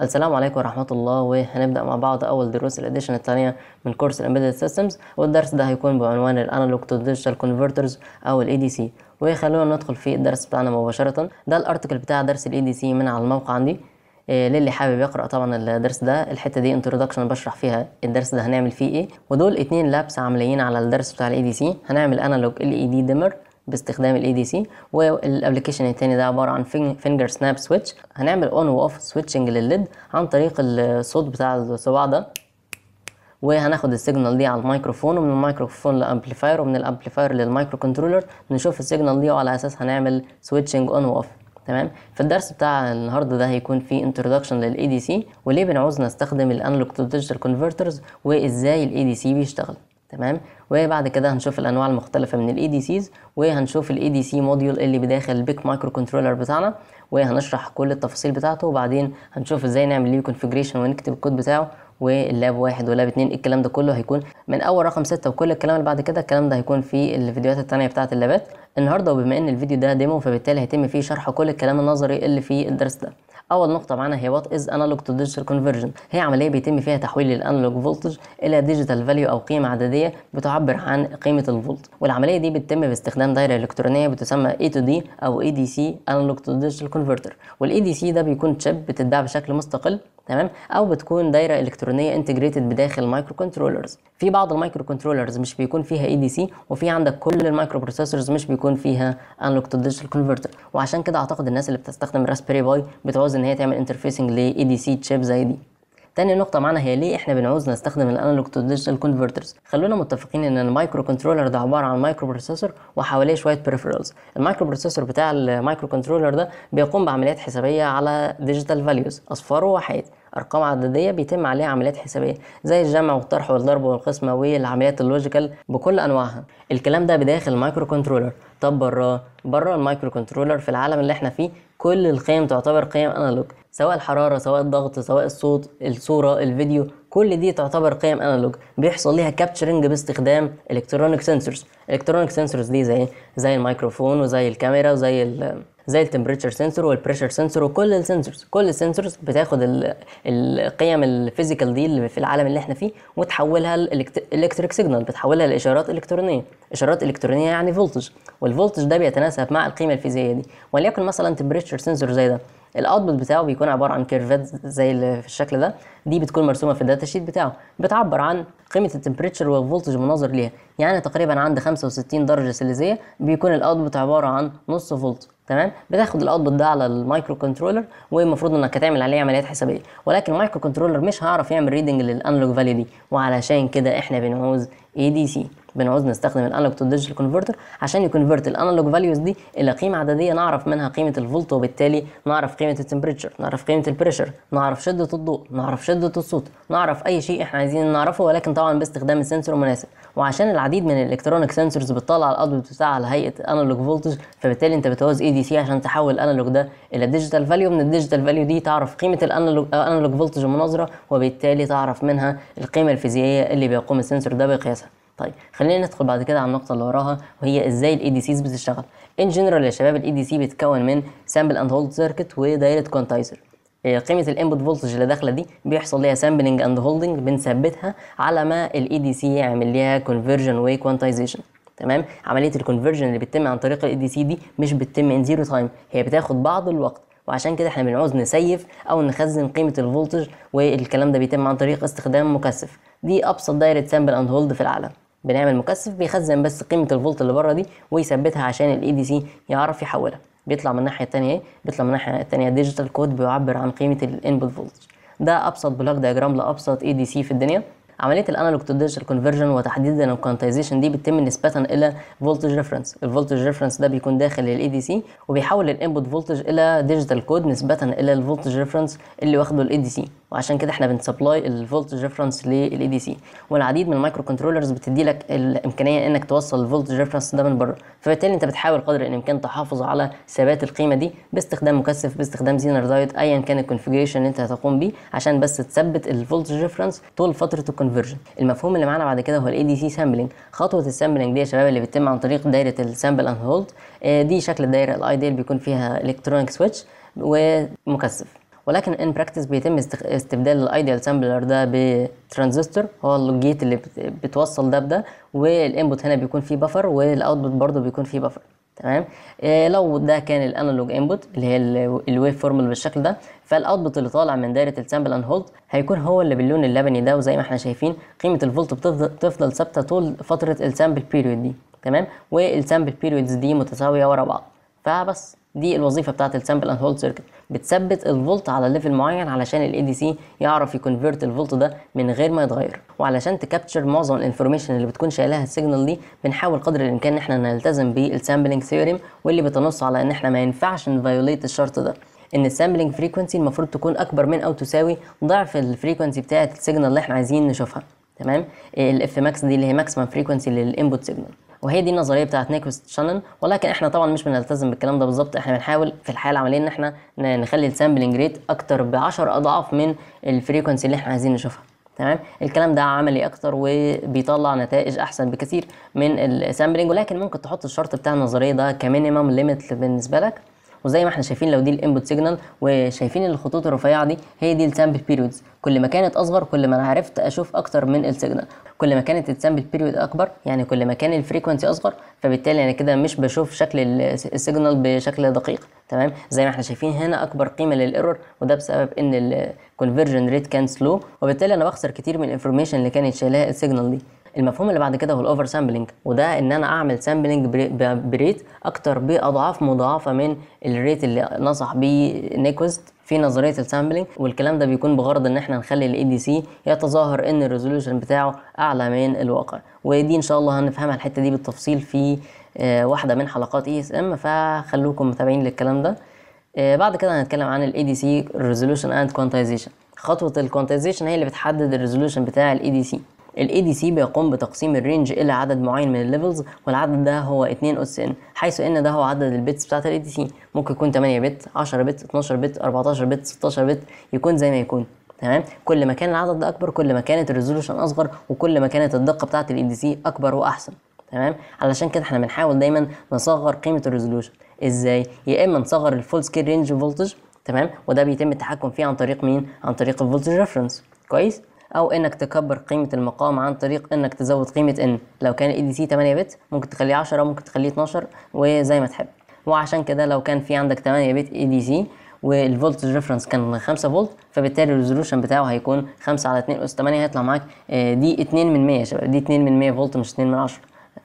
السلام عليكم ورحمة الله وهنبدأ مع بعض أول دروس الإديشن الثانية من كورس Embedded Systems والدرس ده هيكون بعنوان الأنالوج تو ديجيتال كونفرترز أو الـ ADC e وخلونا ندخل في الدرس بتاعنا مباشرة ده الأرتكل بتاع درس الـ ADC e من على الموقع عندي إيه، للي حابب يقرأ طبعا الدرس ده الحتة دي انترودكشن بشرح فيها الدرس ده هنعمل فيه ايه ودول اتنين لابس عمليين على الدرس بتاع دي ADC e هنعمل أنالوج ال دي dimmer باستخدام الاي دي سي والابلكيشن التاني ده عباره عن فينجر سناب سويتش هنعمل اون واوف سويتشنج للليد عن طريق الصوت بتاع الصباع ده وهناخد السيجنال دي على الميكروفون ومن الميكروفون لامبليفاير ومن الامبليفاير للمايكرو كنترولر نشوف السيجنال دي وعلى اساس هنعمل سويتشنج اون واوف تمام فالدرس بتاع النهارده ده هيكون فيه انتروداكشن للاي دي سي وليه بنعوز نستخدم الانالوج تو ديجيتال كونفرترز وازاي الاي دي سي بيشتغل تمام وبعد كده هنشوف الانواع المختلفه من الاي دي سيز وهنشوف الاي دي سي موديول اللي بداخل البيك مايكرو كنترولر بتاعنا وهنشرح كل التفاصيل بتاعته وبعدين هنشوف ازاي نعمل ليه كونفيجريشن ونكتب الكود بتاعه واللاب واحد واللاب اتنين الكلام ده كله هيكون من اول رقم ستة وكل الكلام اللي بعد كده الكلام ده هيكون في الفيديوهات التانية بتاعة اللابات النهارده وبما ان الفيديو ده ديمو فبالتالي هيتم فيه شرح كل الكلام النظري اللي في الدرس ده اول نقطه معانا هي وات از انالوج تو ديجيتال كونفرجن هي عمليه بيتم فيها تحويل الانالوج فولتج الى ديجيتال فاليو او قيمه عدديه بتعبر عن قيمه الفولت والعمليه دي بتتم باستخدام دايره الكترونيه بتسمى اي تو دي او اي دي سي انالوج تو ديجيتال كونفرتر والاي دي سي ده بيكون تشيب بتتباع بشكل مستقل تمام او بتكون دايره الكترونيه انتجريتد بداخل المايكرو كنترولرز في بعض المايكرو كنترولرز مش بيكون فيها اي دي سي وفي عندك كل المايكرو بروسيسورز مش بيكون فيها انلوج تو ديجيتال كونفرتر وعشان كده اعتقد الناس اللي بتستخدم راسبيري باي بتعوز ان هي تعمل انترفيسنج لاي دي سي تشيب زي دي تاني نقطة معانا هي ليه احنا بنعوز نستخدم الانالوج تو ديجيتال كونفرترز خلونا متفقين ان المايكرو كنترولر ده عبارة عن مايكرو بروسيسور وحواليه شوية بريفرالز، المايكرو بروسيسور بتاع المايكرو كنترولر ده بيقوم بعمليات حسابية على ديجيتال فاليوز اصفار ووحيد ارقام عدديه بيتم عليها عمليات حسابيه زي الجمع والطرح والضرب والقسمه والعمليات اللوجيكال بكل انواعها الكلام ده بداخل المايكرو كنترولر طب براه بره المايكرو كنترولر في العالم اللي احنا فيه كل القيم تعتبر قيم انالوج سواء الحرارة سواء الضغط سواء الصوت الصورة الفيديو كل دي تعتبر قيم انالوج بيحصل ليها كابتشرنج باستخدام الكترونيك سنسورز الكترونيك سنسورز دي زي زي الميكروفون وزي الكاميرا وزي ال زي التمبريتشر سنسور والبريشر سنسور وكل السنسورز كل السنسورز بتاخد القيم الفيزيكال دي اللي في العالم اللي احنا فيه وتحولها لالكتريك سيجنال بتحولها لاشارات الكترونيه اشارات الكترونيه يعني فولتج والفولتج ده بيتناسب مع القيمه الفيزيائيه دي وليكن مثلا تمبريتشر سنسور زي ده الاوتبوت بتاعه بيكون عباره عن كيرفات زي اللي في الشكل ده دي بتكون مرسومه في الداتا شيت بتاعه بتعبر عن قيمه التمبريتشر والفولتج مناظر ليها يعني تقريبا عند 65 درجه سيليزيه بيكون الاوتبوت عباره عن نص فولت تمام بتاخد الاوتبوت ده على المايكرو كنترولر والمفروض انك هتعمل عليه عمليات حسابيه ولكن المايكرو كنترولر مش هيعرف يعمل ريدنج للانالوج فاليو دي وعلشان كده احنا بنعوز اي دي سي بنعوز نستخدم الانالوج تو ديجيتال كونفرتر عشان يكونفرت الانالوج فاليوز دي الى قيمه عدديه نعرف منها قيمه الفولت وبالتالي نعرف قيمه التمبريتشر نعرف قيمه البريشر نعرف شده الضوء نعرف شده الصوت نعرف اي شيء احنا عايزين نعرفه ولكن طبعا باستخدام السنسور المناسب وعشان العديد من الالكترونيك سنسورز بتطلع الاوتبوت بتاعها على هيئه انالوج فولتج فبالتالي انت بتعوز اي دي سي عشان تحول الانالوج ده الى ديجيتال فاليو من الديجيتال فاليو دي تعرف قيمه الانالوج انالوج فولتج المناظره وبالتالي تعرف منها القيمه الفيزيائيه اللي بيقوم السنسور ده بقياسها طيب خلينا ندخل بعد كده على النقطه اللي وراها وهي ازاي الاي دي سيز بتشتغل ان جنرال يا شباب الاي دي سي بيتكون من سامبل اند هولد سيركت ودايره كوانتايزر قيمة الانبوت فولتج اللي داخلة دي بيحصل ليها سامبلنج اند هولدنج بنثبتها على ما الاي دي سي يعمل ليها كونفرجن وكوانتايزيشن تمام عملية الكونفرجن اللي بتتم عن طريق الاي دي سي دي مش بتتم ان زيرو تايم هي بتاخد بعض الوقت وعشان كده احنا بنعوز نسيف او نخزن قيمه الفولتج والكلام ده بيتم عن طريق استخدام مكثف دي ابسط دايره سامبل اند هولد في العالم بنعمل مكثف بيخزن بس قيمه الفولت اللي بره دي ويثبتها عشان الاي دي سي يعرف يحولها بيطلع من الناحيه الثانيه ايه بيطلع من الناحيه الثانيه ديجيتال كود بيعبر عن قيمه الانبوت فولتج ده ابسط بلوك دياجرام لابسط اي دي سي في الدنيا عمليه الانالوج تو ديجيتال كونفرجن وتحديدا الكوانتايزيشن دي بتتم نسبه الى فولتج ريفرنس الفولتج ريفرنس ده بيكون داخل الاي دي سي وبيحول الانبوت فولتج الى ديجيتال كود نسبه الى الفولتج ريفرنس اللي واخده الاي دي سي وعشان كده احنا بنسبلاي الفولتج ريفرنس للاي دي سي والعديد من المايكرو كنترولرز بتدي لك الامكانيه انك توصل الفولتج ريفرنس ده من بره فبالتالي انت بتحاول قدر الامكان تحافظ على ثبات القيمه دي باستخدام مكثف باستخدام زينر دايت ايا كان الكونفيجريشن اللي انت هتقوم بيه عشان بس تثبت الفولتج ريفرنس طول فتره كونفرجن المفهوم اللي معانا بعد كده هو الاي دي سي سامبلنج خطوه السامبلنج دي يا شباب اللي بتتم عن طريق دايره السامبل اند هولد دي شكل الدايره الايديال بيكون فيها الكترونيك سويتش ومكثف ولكن ان براكتس بيتم استبدال الايديال سامبلر ده بترانزستور هو الجيت اللي بتوصل ده بده والانبوت هنا بيكون فيه بفر والاوتبوت برضه بيكون فيه بفر تمام آه، لو ده كان الانالوج انبوت اللي هي الويف فورم بالشكل ده فالاوتبوت اللي طالع من دايره السامبل اند هولد هيكون هو اللي باللون اللبني ده وزي ما احنا شايفين قيمه الفولت بتفضل ثابته طول فتره السامبل بيريود دي تمام والسامبل بيريودز دي متساويه ورا بعض فبس دي الوظيفه بتاعت السامبل اند هولد سيركت بتثبت الفولت على ليفل معين علشان الاي دي سي يعرف يكونفرت الفولت ده من غير ما يتغير وعلشان تكابتشر معظم الانفورميشن اللي بتكون شايلها السيجنال دي بنحاول قدر الامكان ان احنا نلتزم بالسامبلنج ثيوريم واللي بتنص على ان احنا ما ينفعش نفايوليت الشرط ده ان السامبلنج فريكونسي المفروض تكون اكبر من او تساوي ضعف الفريكونسي بتاعت السيجنال اللي احنا عايزين نشوفها تمام الاف ماكس دي اللي هي ماكسيمم فريكونسي للانبوت سيجنال وهي دي النظريه بتاعت نيكوست شانن ولكن احنا طبعا مش بنلتزم بالكلام ده بالظبط احنا بنحاول في الحياه العمليه ان احنا نخلي السامبلنج ريت اكتر ب 10 اضعاف من الفريكونسي اللي احنا عايزين نشوفها تمام الكلام ده عملي اكتر وبيطلع نتائج احسن بكثير من السامبلنج ولكن ممكن تحط الشرط بتاع النظريه ده كمينيمم ليميت بالنسبه لك وزي ما احنا شايفين لو دي الانبوت سيجنال وشايفين الخطوط الرفيعه دي هي دي السامبل بيريودز كل ما كانت اصغر كل ما انا عرفت اشوف اكتر من السيجنال كل ما كانت السامبل بيريود اكبر يعني كل ما كان الفريكونسي اصغر فبالتالي انا كده مش بشوف شكل السيجنال بشكل دقيق تمام زي ما احنا شايفين هنا اكبر قيمه للايرور وده بسبب ان الكونفرجن ريت كان سلو وبالتالي انا بخسر كتير من الانفورميشن اللي كانت شايلاها السيجنال دي المفهوم اللي بعد كده هو الاوفر سامبلنج وده ان انا اعمل سامبلنج بريت اكتر باضعاف مضاعفه من الريت اللي نصح بيه نيكوست في نظريه السامبلنج والكلام ده بيكون بغرض ان احنا نخلي الاي دي سي يتظاهر ان الريزولوشن بتاعه اعلى من الواقع ودي ان شاء الله هنفهمها الحته دي بالتفصيل في آه، واحده من حلقات اي اس ام فخلوكم متابعين للكلام ده آه، بعد كده هنتكلم عن الاي دي سي ريزولوشن اند كوانتايزيشن خطوه الكوانتايزيشن هي اللي بتحدد الريزولوشن بتاع الاي دي سي الاي دي سي بيقوم بتقسيم الرينج الى عدد معين من الليفلز والعدد ده هو 2 اس ان حيث ان ده هو عدد البيتس بتاعت الاي دي سي ممكن يكون 8 بت 10 بت 12 بت 14 بت 16 بت يكون زي ما يكون تمام كل ما كان العدد ده اكبر كل ما كانت الريزولوشن اصغر وكل ما كانت الدقه بتاعت الاي دي سي اكبر واحسن تمام علشان كده احنا بنحاول دايما نصغر قيمه الريزولوشن ازاي يا اما نصغر الفول سكيل رينج فولتج تمام وده بيتم التحكم فيه عن طريق مين عن طريق الفولتج ريفرنس كويس او انك تكبر قيمه المقام عن طريق انك تزود قيمه ان لو كان الاي دي سي 8 بت ممكن تخليه 10 ممكن تخليه 12 وزي ما تحب وعشان كده لو كان في عندك 8 بت اي دي سي والفولتج ريفرنس كان 5 فولت فبالتالي الريزولوشن بتاعه هيكون 5 على 2 اس 8 هيطلع معاك آه، دي 2 من 100 يا شباب دي 2 من 100 فولت مش 2 من 10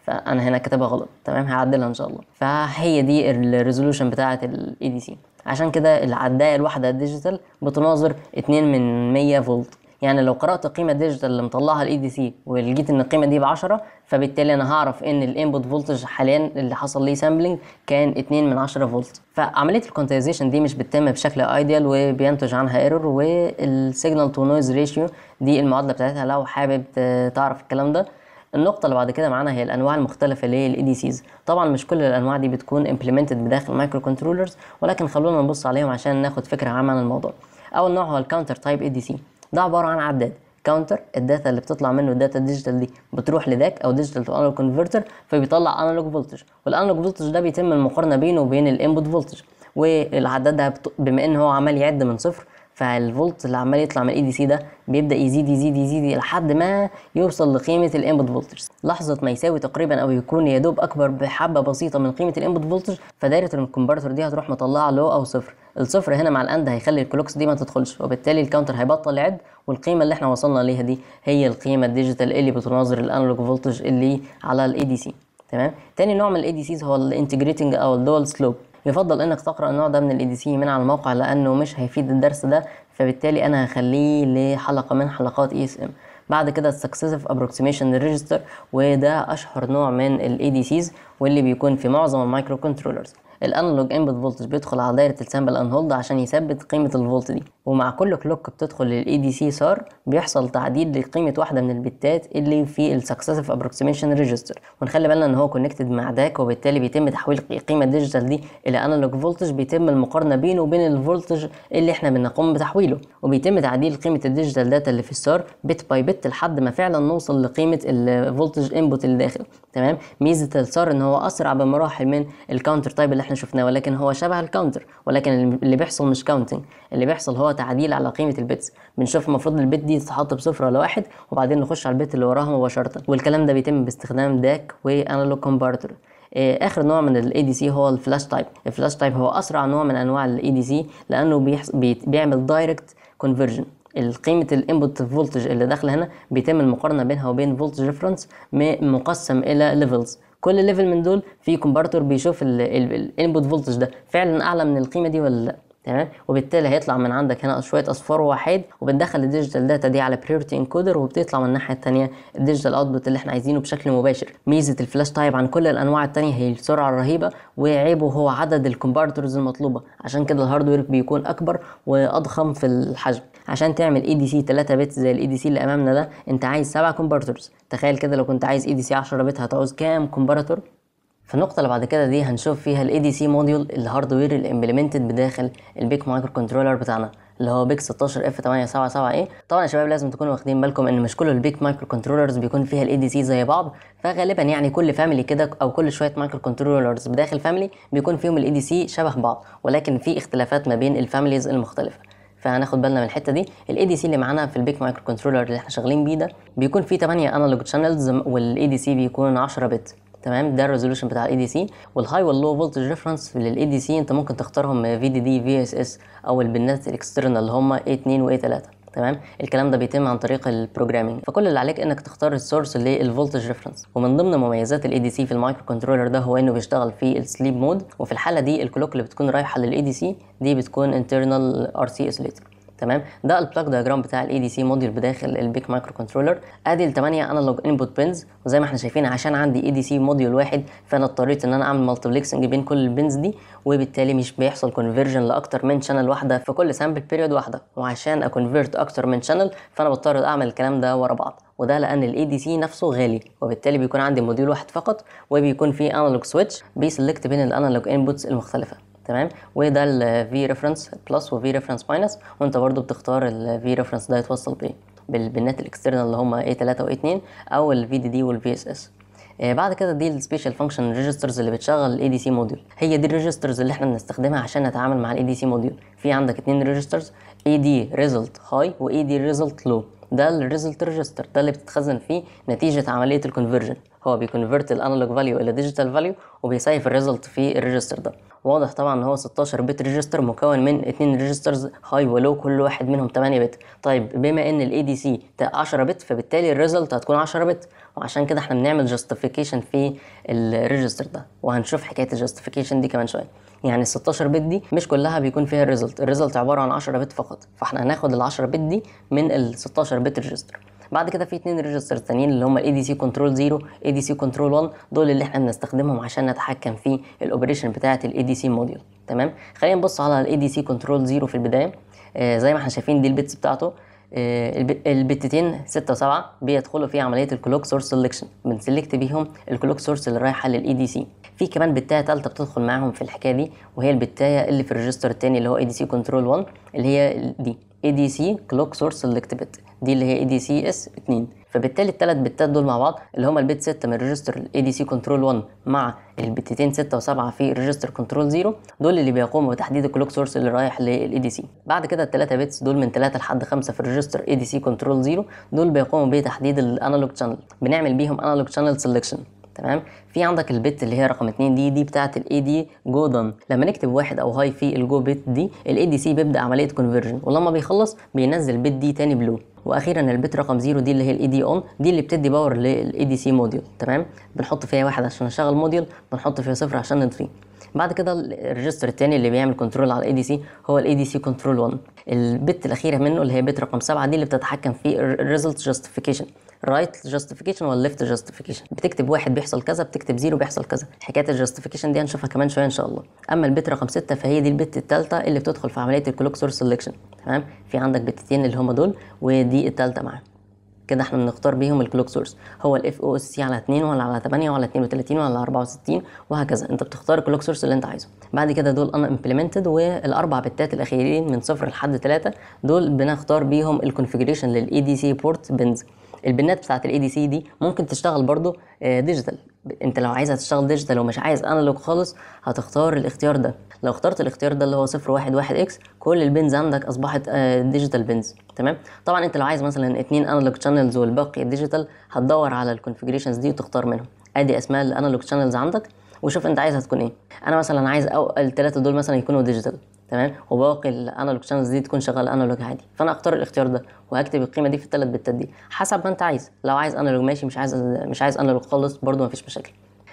فانا هنا كاتبها غلط تمام هعدلها ان شاء الله فهي دي الريزولوشن بتاعه الاي دي سي عشان كده العدايه الواحده ديجيتال بتناظر 2 من 100 فولت يعني لو قرأت القيمة الديجيتال اللي مطلعها الاي دي سي ولقيت ان القيمة دي ب 10 فبالتالي انا هعرف ان الانبوت فولتج حاليا اللي حصل ليه سامبلنج كان 2 من 10 فولت فعملية الكونتيزيشن دي مش بتتم بشكل ايديال وبينتج عنها ايرور والسيجنال تو نويز ريشيو دي المعادلة بتاعتها لو حابب تعرف الكلام ده النقطة اللي بعد كده معانا هي الأنواع المختلفة الاي دي سيز طبعا مش كل الأنواع دي بتكون implemented بداخل مايكرو كنترولرز ولكن خلونا نبص عليهم عشان ناخد فكرة عامة عن الموضوع أول نوع هو الكاونتر تايب اي دي سي ده عباره عن عداد كاونتر الداتا اللي بتطلع منه الداتا الديجيتال دي بتروح لذاك او ديجيتال تو انالوج كونفرتر فبيطلع انالوج فولتج والانالوج فولتج ده بيتم المقارنه بينه وبين الانبوت فولتج والعداد ده بما ان هو عمال يعد من صفر فالفولت اللي عمال يطلع من الاي دي سي ده بيبدا يزيد يزيد يزيد لحد ما يوصل لقيمه الانبوت فولتج لحظه ما يساوي تقريبا او يكون يا دوب اكبر بحبه بسيطه من قيمه الانبوت فولتج فدايره الكمبارتور دي هتروح مطلعه لو او صفر الصفر هنا مع الاند هيخلي الكلوكس دي ما تدخلش وبالتالي الكاونتر هيبطل يعد والقيمه اللي احنا وصلنا ليها دي هي القيمه الديجيتال اللي بتناظر الانالوج فولتج اللي على الاي دي سي تمام تاني نوع من الاي دي سيز هو الانتجريتنج او الدول سلوب يفضل انك تقرا النوع ده من الاي دي سي من على الموقع لانه مش هيفيد الدرس ده فبالتالي انا هخليه لحلقه من حلقات اي اس ام بعد كده السكسيسيف ابروكسيميشن ريجستر وده اشهر نوع من الاي دي سيز واللي بيكون في معظم المايكرو كنترولرز الانالوج انبوت فولتج بيدخل على دايره السامبل ان هولد عشان يثبت قيمه الفولت دي ومع كل كلوك بتدخل للاي دي سي سار بيحصل تعديل لقيمه واحده من البتات اللي في السكسسيف ابروكسيميشن ريجستر ونخلي بالنا ان هو كونكتد مع داك وبالتالي بيتم تحويل القيمه الديجيتال دي الى انالوج فولتج بيتم المقارنه بينه وبين الفولتج اللي احنا بنقوم بتحويله وبيتم تعديل قيمه الديجيتال داتا اللي في السار بت باي بت لحد ما فعلا نوصل لقيمه الفولتج انبوت اللي داخل تمام ميزه السار ان هو اسرع بمراحل من الكاونتر تايب اللي احنا احنا شفناه ولكن هو شبه الكاونتر ولكن اللي بيحصل مش كاونتنج اللي بيحصل هو تعديل على قيمه البيتس بنشوف المفروض البيت دي تتحط بصفر ولا واحد وبعدين نخش على البيت اللي وراها مباشره والكلام ده بيتم باستخدام داك وانالوج آه، كومبارتر اخر نوع من الاي دي سي هو الفلاش تايب الفلاش تايب هو اسرع نوع من انواع الاي دي سي لانه بيعمل دايركت كونفرجن قيمة الانبوت فولتج اللي داخله هنا بيتم المقارنة بينها وبين فولتج ريفرنس مقسم إلى ليفلز كل ليفل من دول فيه كومبارتور بيشوف الانبوت فولتج ده فعلا اعلى من القيمه دي ولا لا تمام وبالتالي هيطلع من عندك هنا شويه اصفار واحد وبندخل الديجيتال داتا دي على بريورتي انكودر وبتطلع من الناحيه الثانيه الديجيتال اوتبوت اللي احنا عايزينه بشكل مباشر ميزه الفلاش تايب عن كل الانواع الثانيه هي السرعه الرهيبه وعيبه هو عدد الكومبارتورز المطلوبه عشان كده الهاردوير بيكون اكبر واضخم في الحجم عشان تعمل اي دي سي 3 بت زي الاي دي e سي اللي امامنا ده انت عايز 7 كومبارتورز تخيل كده لو كنت عايز اي دي سي 10 بت هتعوز كام كومبارتور في النقطة اللي بعد كده دي هنشوف فيها الـ ADC موديول الهاردوير الامبلمنتد بداخل البيك مايكرو كنترولر بتاعنا اللي هو بيك 16 اف 877 اي طبعا يا شباب لازم تكونوا واخدين بالكم ان مش كل البيك مايكرو كنترولرز بيكون فيها الاي دي سي زي بعض فغالبا يعني كل فاميلي كده او كل شويه مايكرو كنترولرز بداخل فاميلي بيكون فيهم الاي دي سي شبه بعض ولكن في اختلافات ما بين الفاميليز المختلفه فهناخد بالنا من الحته دي الاي دي سي اللي معانا في البيك مايكرو كنترولر اللي احنا شغالين بيه ده بيكون فيه 8 انالوج شانلز والاي دي سي بيكون 10 بت تمام ده الريزولوشن بتاع الاي دي سي والهاي واللو فولتج ريفرنس للاي دي سي انت ممكن تختارهم في دي دي في اس اس او البنات الاكسترنال اللي هم اي 2 واي 3 تمام الكلام ده بيتم عن طريق البروجرامينج فكل اللي عليك انك تختار السورس للفولتج ريفرنس ومن ضمن مميزات الاي دي سي في المايكرو كنترولر ده هو انه بيشتغل في السليب مود وفي الحاله دي الكلوك اللي بتكون رايحه للاي دي سي دي بتكون انترنال ار سي اسليتر تمام ده البلاك دايجرام بتاع الاي دي سي موديل بداخل البيك مايكرو كنترولر ادي الثمانيه انالوج انبوت بينز وزي ما احنا شايفين عشان عندي اي دي سي موديل واحد فانا اضطريت ان انا اعمل مالتيبلكسنج بين كل البينز دي وبالتالي مش بيحصل كونفرجن لاكتر من شانل واحده في كل سامبل بيريود واحده وعشان اكونفرت اكتر من شانل فانا بضطر اعمل الكلام ده ورا بعض وده لان الاي دي سي نفسه غالي وبالتالي بيكون عندي موديل واحد فقط وبيكون فيه انالوج سويتش بيسلكت بين الانالوج انبوتس المختلفه تمام وده ال v reference plus و v reference minus وانت برضو بتختار ال v reference ده يتوصل بايه بالبنات الاكسترنال اللي هم a 3 و a 2 او ال vdd وال vss آه، بعد كده دي السبيشال فانكشن ريجسترز اللي بتشغل الاي دي سي موديول هي دي الريجسترز اللي احنا بنستخدمها عشان نتعامل مع الاي دي سي موديول في عندك اتنين ريجسترز اي دي ريزلت هاي واي دي ريزلت لو ده الريزلت ريجستر ده اللي بتتخزن فيه نتيجه عمليه الكونفرجن هو بيكونفرت الانالوج فاليو الى ديجيتال فاليو وبيسيف الريزلت في الريجستر ده واضح طبعا ان هو 16 بت ريجستر مكون من اتنين ريجسترز هاي ولو كل واحد منهم 8 بت طيب بما ان الاي دي سي 10 بت فبالتالي الريزلت هتكون 10 بت وعشان كده احنا بنعمل جاستيفيكيشن في الريجستر ده وهنشوف حكايه الجاستيفيكيشن دي كمان شويه يعني ال 16 بت دي مش كلها بيكون فيها الريزلت الريزلت عباره عن 10 بت فقط فاحنا هناخد ال 10 بت دي من ال 16 بت ريجستر بعد كده في اتنين ريجستر تانيين اللي هم الاي دي سي كنترول 0 اي دي سي كنترول 1 دول اللي احنا بنستخدمهم عشان نتحكم في الاوبريشن بتاعه الاي دي سي موديول تمام خلينا نبص على الاي دي سي كنترول 0 في البدايه آه زي ما احنا شايفين دي البيتس بتاعته آه، البتتين 6 و7 بيدخلوا في عمليه الكلوك سورس سيلكشن بنسلكت بيهم الكلوك سورس اللي رايحه للاي دي سي في كمان بتايه ثالثه بتدخل معاهم في الحكايه دي وهي البتايه اللي في الريجستر الثاني اللي هو اي دي سي كنترول 1 اللي هي دي اي دي سي كلوك سورس سيلكت بت دي اللي هي اي دي سي اس 2 فبالتالي الثلاث بتات دول مع بعض اللي هما البت 6 من ريجستر الاي دي سي كنترول 1 مع البتتين 6 و7 في ريجستر كنترول 0 دول اللي بيقوموا بتحديد الكلوك سورس اللي رايح للاي دي سي بعد كده الثلاثه بيتس دول من 3 لحد 5 في الريجستر اي دي سي كنترول 0 دول بيقوموا بتحديد الانالوج شانل بنعمل بيهم انالوج شانل سيلكشن تمام في عندك البت اللي هي رقم 2 دي دي بتاعه الاي دي جودن لما نكتب واحد او هاي في الجو بت دي الاي دي سي بيبدا عمليه كونفرجن ولما بيخلص بينزل بت دي تاني بلو واخيرا البت رقم 0 دي اللي هي الاي دي اون دي اللي بتدي باور للاي دي سي موديول تمام بنحط فيها واحد عشان نشغل موديول بنحط فيها صفر عشان نطفي بعد كده الريجستر الثاني اللي بيعمل كنترول على الاي دي سي هو الاي دي سي كنترول 1 البت الاخيره منه اللي هي بت رقم 7 دي اللي بتتحكم في الريزلت جاستيفيكيشن رايت جاستيفيكيشن ولا ليفت جاستيفيكيشن بتكتب واحد بيحصل كذا بتكتب زيرو بيحصل كذا حكايه الجاستيفيكيشن دي هنشوفها كمان شويه ان شاء الله اما البت رقم 6 فهي دي البت الثالثه اللي بتدخل في عمليه الكلوك سورس سيلكشن تمام في عندك بتتين اللي هما دول ودي الثالثه معاهم كده احنا بنختار بيهم الكلوك سورس هو الاف او اس سي على 2 ولا على 8 ولا 32 ولا 64 وهكذا انت بتختار الكلوك سورس اللي انت عايزه بعد كده دول انا امبلمنتد والاربع بتات الاخيرين من 0 لحد 3 دول بنختار بيهم الكونفيجريشن للاي دي سي بورت بنز البنات بتاعه الاي دي سي دي ممكن تشتغل برضو ديجيتال آه، انت لو عايزها تشتغل ديجيتال ومش عايز انالوج خالص هتختار الاختيار ده لو اخترت الاختيار ده اللي هو 011 اكس كل البنز عندك اصبحت ديجيتال آه، بنز تمام طبعا انت لو عايز مثلا اتنين انالوج شانلز والباقي ديجيتال هتدور على الكونفيجريشنز دي وتختار منهم ادي اسماء الانالوج شانلز عندك وشوف انت عايزها تكون ايه انا مثلا عايز الثلاثه دول مثلا يكونوا ديجيتال تمام وباقي الانالوج شانلز دي تكون شغاله انالوج عادي فانا اختار الاختيار ده وهكتب القيمه دي في الثلاث بتات دي حسب ما انت عايز لو عايز انالوج ماشي مش عايز مش عايز انالوج خالص برده مفيش مشاكل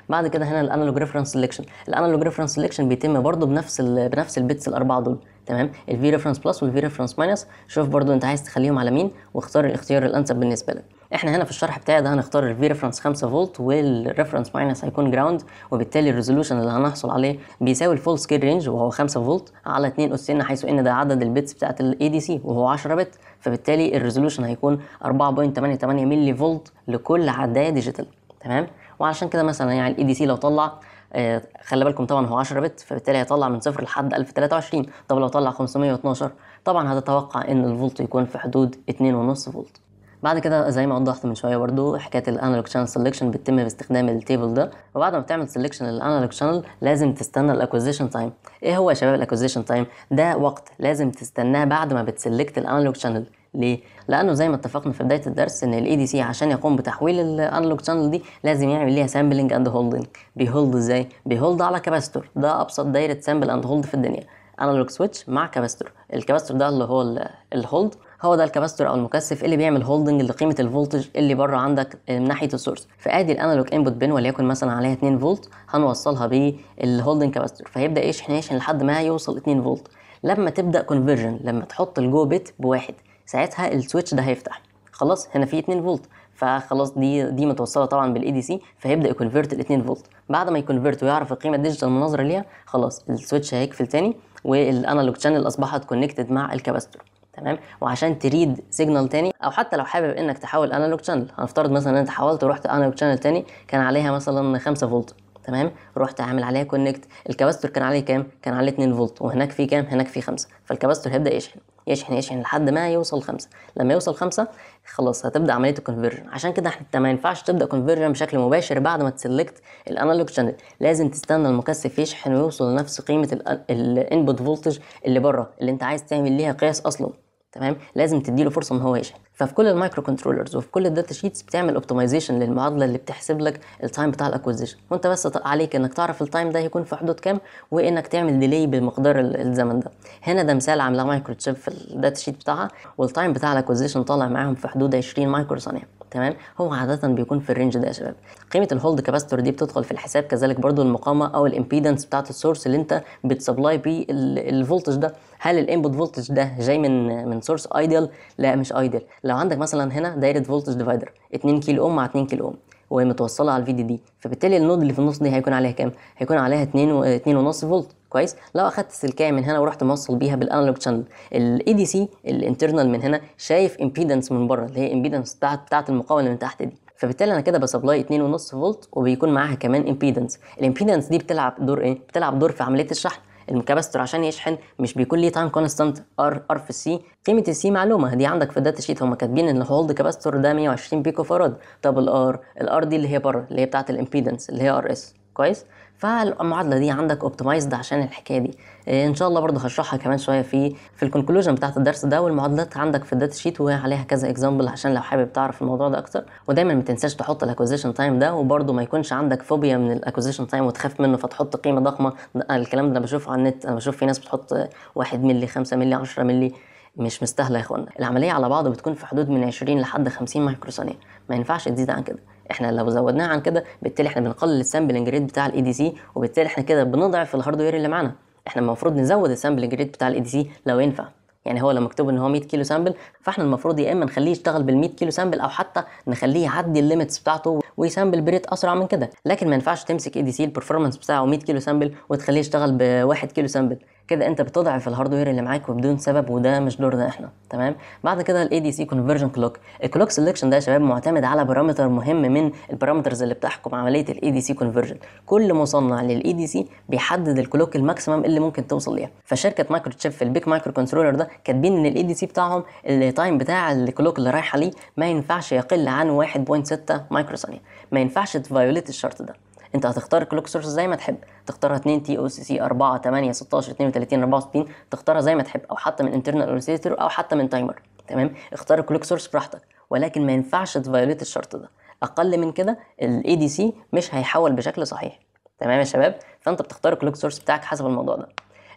بعد كده هنا الانالوج ريفرنس سلكشن الانالوج ريفرنس سلكشن بيتم برده بنفس الـ بنفس البيتس الاربعه دول تمام الفي ريفرنس بلس والفي ريفرنس ماينس شوف برده انت عايز تخليهم على مين واختار الاختيار الانسب بالنسبه لك احنا هنا في الشرح بتاعي ده هنختار الفي ريفرنس 5 فولت والريفرنس ماينس هيكون جراوند وبالتالي الريزولوشن اللي هنحصل عليه بيساوي الفول سكيل رينج وهو 5 فولت على 2 اس ان حيث ان ده عدد البيتس بتاعه الاي دي سي وهو 10 بت فبالتالي الريزولوشن هيكون 4.88 ملي فولت لكل عدايه ديجيتال تمام وعشان كده مثلا يعني الاي دي سي لو طلع آه، خلي بالكم طبعا هو 10 بت فبالتالي هيطلع من صفر لحد 1023 طب لو طلع 512 طبعا هتتوقع ان الفولت يكون في حدود 2.5 فولت بعد كده زي ما وضحت من شويه برضو حكايه الانالوج شانل سيلكشن بتتم باستخدام التيبل ده وبعد ما بتعمل سيلكشن للانالوج شانل لازم تستنى الاكوزيشن تايم ايه هو يا شباب الاكوزيشن تايم ده وقت لازم تستناه بعد ما بتسلكت الانالوج شانل ليه؟ لانه زي ما اتفقنا في بدايه الدرس ان الاي دي e سي عشان يقوم بتحويل الانالوج شانل دي لازم يعمل ليها سامبلنج اند هولدنج بيهولد ازاي؟ بيهولد على كاباستور ده ابسط دايره سامبل اند هولد في الدنيا انالوج سويتش مع كاباستور الكاباستور ده اللي هو الهولد هو ده الكاباستور او المكثف اللي بيعمل هولدنج لقيمه الفولتج اللي بره عندك من ناحيه السورس فادي الانالوج انبوت بين وليكن مثلا عليها 2 فولت هنوصلها بالهولدنج كاباستور فيبدا يشحن يشحن لحد ما يوصل 2 فولت لما تبدا كونفرجن لما تحط الجو بت بواحد ساعتها السويتش ده هيفتح خلاص هنا في 2 فولت فخلاص دي دي متوصله طبعا بالاي دي سي فهيبدا يكونفرت ال 2 فولت بعد ما يكونفرت ويعرف القيمه الديجيتال المناظره ليها خلاص السويتش هيقفل تاني والانالوج شانل اصبحت كونكتد مع الكاباستور تمام وعشان تريد سيجنال تاني او حتى لو حابب انك تحول انالوج شانل هنفترض مثلا ان انت حولت ورحت انالوج شانل تاني كان عليها مثلا 5 فولت تمام رحت عامل عليها كونكت الكباستور كان عليه كام كان عليه 2 فولت وهناك في كام هناك في 5 فالكباستور هيبدا يشحن يشحن يشحن لحد ما يوصل 5 لما يوصل 5 خلاص هتبدا عمليه الكونفرجن عشان كده احنا ما ينفعش تبدا كونفرجن بشكل مباشر بعد ما تسلكت الانالوج شانل لازم تستنى المكثف يشحن ويوصل لنفس قيمه الانبوت فولتج اللي بره اللي انت عايز تعمل ليها قياس اصلا تمام لازم تديله فرصه ان هو يشحن ففي كل المايكرو كنترولرز وفي كل الداتا شيتس بتعمل اوبتمايزيشن للمعادله اللي بتحسب لك التايم بتاع الاكوزيشن وانت بس عليك انك تعرف التايم ده هيكون في حدود كام وانك تعمل ديلي بالمقدار الزمن ده هنا ده مثال عاملاه مايكرو تشيب في الداتا شيت بتاعها والتايم بتاع الاكوزيشن طالع معاهم في حدود 20 مايكرو ثانيه تمام هو عاده بيكون في الرينج ده يا شباب قيمه الهولد كاباستور دي بتدخل في الحساب كذلك برضو المقاومه او الامبيدنس بتاعه السورس اللي انت بتسبلاي بيه الفولتج ده هل الانبوت فولتج ده جاي من من سورس ايديال لا مش ايديال لو عندك مثلا هنا دايره فولتج ديفايدر 2 كيلو اوم مع 2 كيلو اوم وهي متوصله على الفي دي دي فبالتالي النود اللي في النص دي هيكون عليها كام هيكون عليها 2 2.5 فولت كويس لو اخدت السلكايه من هنا ورحت موصل بيها بالانالوج شانل الاي دي سي الانترنال من هنا شايف امبيدنس من بره اللي هي امبيدنس بتاعت بتاعت المقاومه اللي من تحت دي فبالتالي انا كده بسبلاي 2.5 فولت وبيكون معاها كمان امبيدنس الامبيدنس دي بتلعب دور ايه بتلعب دور في عمليه الشحن الكاباستور عشان يشحن مش بيكون ليه تايم كونستانت ار ار في السي قيمه السي معلومه دي عندك في الداتا شيت هم كاتبين ان الهولد كاباستور ده 120 بيكو فاراد طب الار الار دي اللي هي بره اللي هي بتاعه الامبيدنس اللي هي ار اس كويس فالمعادله دي عندك اوبتمايزد عشان الحكايه دي آه، ان شاء الله برضو هشرحها كمان شويه في في الكونكلوجن بتاعت الدرس ده والمعادلات عندك في الداتا شيت وعليها كذا اكزامبل عشان لو حابب تعرف الموضوع ده اكتر ودايما ما تنساش تحط الاكوزيشن تايم ده وبرضو ما يكونش عندك فوبيا من الاكوزيشن تايم وتخاف منه فتحط قيمه ضخمه الكلام ده انا بشوفه على النت انا بشوف في ناس بتحط 1 مللي 5 مللي 10 مللي مش مستاهله يا اخوانا العمليه على بعض بتكون في حدود من 20 لحد 50 مايكرو ثانيه ما ينفعش تزيد عن كده احنا لو زودناها عن كده بالتالي احنا بنقلل السامبلنج ريت بتاع الاي دي سي وبالتالي احنا كده بنضعف الهاردوير اللي معانا احنا المفروض نزود السامبلنج ريت بتاع الاي دي سي لو ينفع يعني هو لو مكتوب ان هو 100 كيلو سامبل فاحنا المفروض يا اما نخليه يشتغل بال 100 كيلو سامبل او حتى نخليه يعدي الليميتس بتاعته ويسامبل بريت اسرع من كده لكن ما ينفعش تمسك اي دي سي البرفورمانس بتاعه 100 كيلو سامبل وتخليه يشتغل ب 1 كيلو سامبل كده انت بتضعف الهاردوير اللي معاك وبدون سبب وده مش دورنا احنا تمام بعد كده الاي دي سي كونفرجن كلوك الكلوك سيلكشن ده يا شباب معتمد على بارامتر مهم من البارامترز اللي بتحكم عمليه الاي دي سي كونفرجن كل مصنع للاي دي سي بيحدد الكلوك الماكسيمم اللي ممكن توصل ليها فشركه مايكرو تشيب في البيك مايكرو كنترولر ده كاتبين ان الاي دي سي بتاعهم التايم بتاع الكلوك اللي رايحه ليه ما ينفعش يقل عن 1.6 مايكرو ثانيه ما ينفعش تفايوليت الشرط ده انت هتختار الكلوك سورس زي ما تحب تختارها 2 تي او سي سي 4 8 16 32 64 تختارها زي ما تحب او حتى من انترنال اوسيليتور او حتى من تايمر تمام اختار الكلوك سورس براحتك ولكن ما ينفعش تفايوليت الشرط ده اقل من كده الاي دي سي مش هيحول بشكل صحيح تمام يا شباب فانت بتختار الكلوك سورس بتاعك حسب الموضوع ده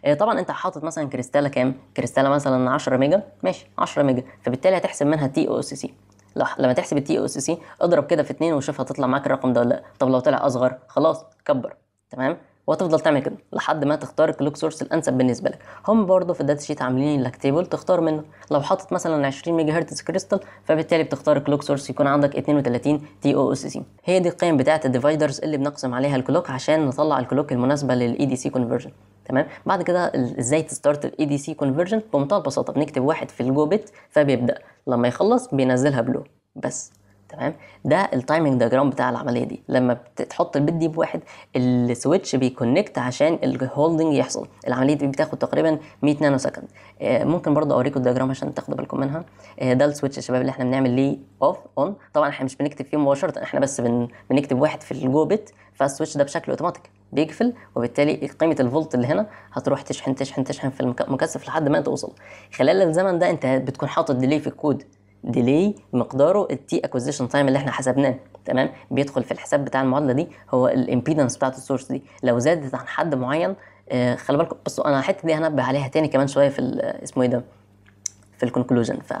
آه، طبعا انت حاطط مثلا كريستاله كام كريستاله مثلا 10 ميجا ماشي 10 ميجا فبالتالي هتحسب منها تي او اس سي لح. لما تحسب التي اس سي اضرب كده في 2 وشوف هتطلع معاك الرقم ده ولا لا طب لو طلع اصغر خلاص كبر تمام وتفضل تعمل كده لحد ما تختار الكلوك سورس الانسب بالنسبه لك هم برضو في الداتا شيت عاملين لك تيبل تختار منه لو حاطط مثلا 20 ميجا هرتز كريستال فبالتالي بتختار الكلوك سورس يكون عندك 32 تي او اس سي هي دي القيم بتاعه الديفايدرز اللي بنقسم عليها الكلوك عشان نطلع الكلوك المناسبه للاي دي سي كونفرجن تمام بعد كده ازاي تستارت الاي دي سي كونفرجن بمنتهى البساطه بنكتب واحد في الجو بت فبيبدا لما يخلص بينزلها بلو بس تمام ده التايمنج دايجرام بتاع العمليه دي لما بتحط البيت دي بواحد السويتش بيكونكت عشان الهولدنج يحصل العمليه دي بتاخد تقريبا 100 نانو سكند آه، ممكن برضه اوريكم الدايجرام عشان تاخدوا بالكم منها آه، ده السويتش يا شباب اللي احنا بنعمل ليه اوف اون طبعا احنا مش بنكتب فيه مباشره احنا بس بن... بنكتب واحد في الجو بت فالسويتش ده بشكل اوتوماتيك بيقفل وبالتالي قيمه الفولت اللي هنا هتروح تشحن تشحن تشحن في المكثف لحد ما توصل خلال الزمن ده انت بتكون حاطط ديلي في الكود ديلي مقداره التي اكوزيشن تايم اللي احنا حسبناه تمام بيدخل في الحساب بتاع المعادله دي هو الامبيدنس بتاعت السورس دي لو زادت عن حد معين آه خلي بالكم بصوا انا الحته دي هنبه عليها تاني كمان شويه في آه، اسمه ايه ده في الكونكلوجن ف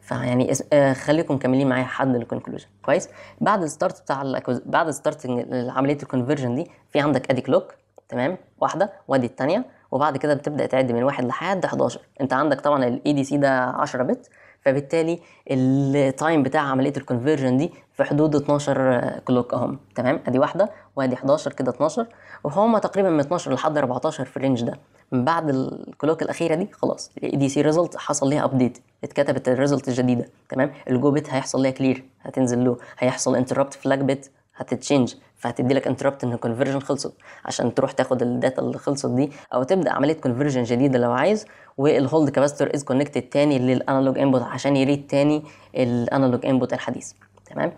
فيعني آه خليكم مكملين معايا لحد الكونكلوجن كويس بعد الستارت بتاع الأكوز... بعد ستارت عمليه الكونفرجن دي في عندك ادي كلوك تمام واحده وادي الثانيه وبعد كده بتبدا تعد من واحد لحد 11 انت عندك طبعا الاي دي e سي ده 10 بت فبالتالي التايم بتاع عمليه الكونفرجن دي في حدود 12 كلوك اهم تمام ادي واحده وادي 11 كده 12 وهما تقريبا من 12 لحد 14 في الرينج ده من بعد الكلوك الاخيره دي خلاص دي سي ريزلت حصل ليها ابديت اتكتبت الريزلت الجديده تمام الجو بت هيحصل ليها كلير هتنزل له هيحصل انتربت فلاج بت هتتشينج فهتدي لك انتربت ان الكونفرجن خلصت عشان تروح تاخد الداتا اللي خلصت دي او تبدا عمليه كونفرجن جديده لو عايز والهولد كاباستور از كونكتد تاني للانالوج انبوت عشان يريد تاني الانالوج انبوت الحديث تمام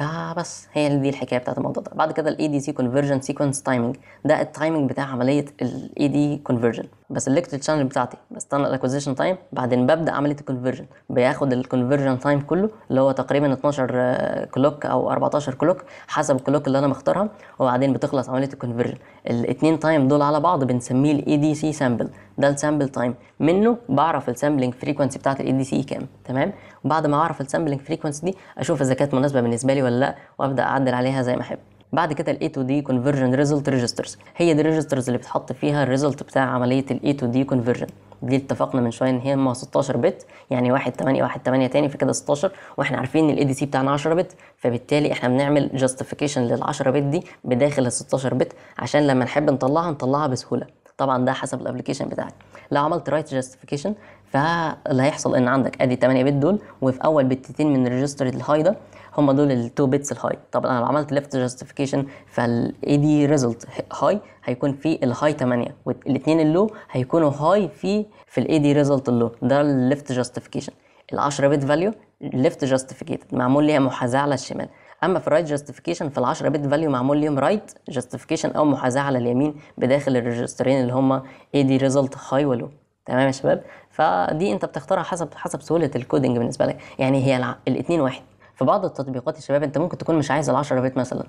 فبس هي دي الحكايه بتاعت الموضوع ده بعد كده الاي دي سي كونفرجن سيكونس تايمنج ده التايمنج بتاع عمليه الاي دي كونفرجن بسلكت الشانل بتاعتي بستنى الاكوزيشن تايم بعدين ببدا عمليه الكونفرجن بياخد الكونفرجن تايم كله اللي هو تقريبا 12 كلوك او 14 كلوك حسب الكلوك اللي انا مختارها وبعدين بتخلص عمليه الكونفرجن الاثنين تايم دول على بعض بنسميه الاي دي سي سامبل ده السامبل تايم منه بعرف السامبلنج فريكونسي بتاعت الاي دي سي كام تمام وبعد ما اعرف السامبلنج فريكونسي دي اشوف اذا كانت مناسبه بالنسبه لي ولا لا وابدا اعدل عليها زي ما احب بعد كده الاي تو دي كونفرجن ريزلت ريجسترز هي دي الريجسترز اللي بتحط فيها الريزلت بتاع عمليه الاي تو دي كونفرجن دي اتفقنا من شويه ان هي 16 بت يعني 1 8 1 8 تاني فكده 16 واحنا عارفين ان الاي دي سي بتاعنا 10 بت فبالتالي احنا بنعمل جاستيفيكيشن لل 10 بت دي بداخل ال 16 بت عشان لما نحب نطلعها نطلعها بسهوله طبعا ده حسب الابلكيشن بتاعك لو عملت رايت جاستيفيكيشن فاللي هيحصل ان عندك ادي 8 بت دول وفي اول بتتين من الريجستر الهاي ده هم دول التو بيتس الهاي طب انا لو عملت ليفت جاستيفيكيشن فالاي دي ريزلت هاي هيكون في الهاي 8 والاثنين اللو هيكونوا هاي في في الاي دي ريزلت اللو ده الليفت جاستيفيكيشن ال 10 بت فاليو ليفت جاستيفيكيتد معمول ليها محاذاه على الشمال اما في الرايت جاستيفيكيشن في ال 10 بت فاليو معمول ليهم رايت جاستيفيكيشن او محاذاه على اليمين بداخل الريجسترين اللي هم اي دي ريزلت هاي ولو تمام يا شباب فدي انت بتختارها حسب حسب سهوله الكودنج بالنسبه لك يعني هي الع... الاثنين واحد في بعض التطبيقات يا شباب انت ممكن تكون مش عايز ال 10 بت مثلا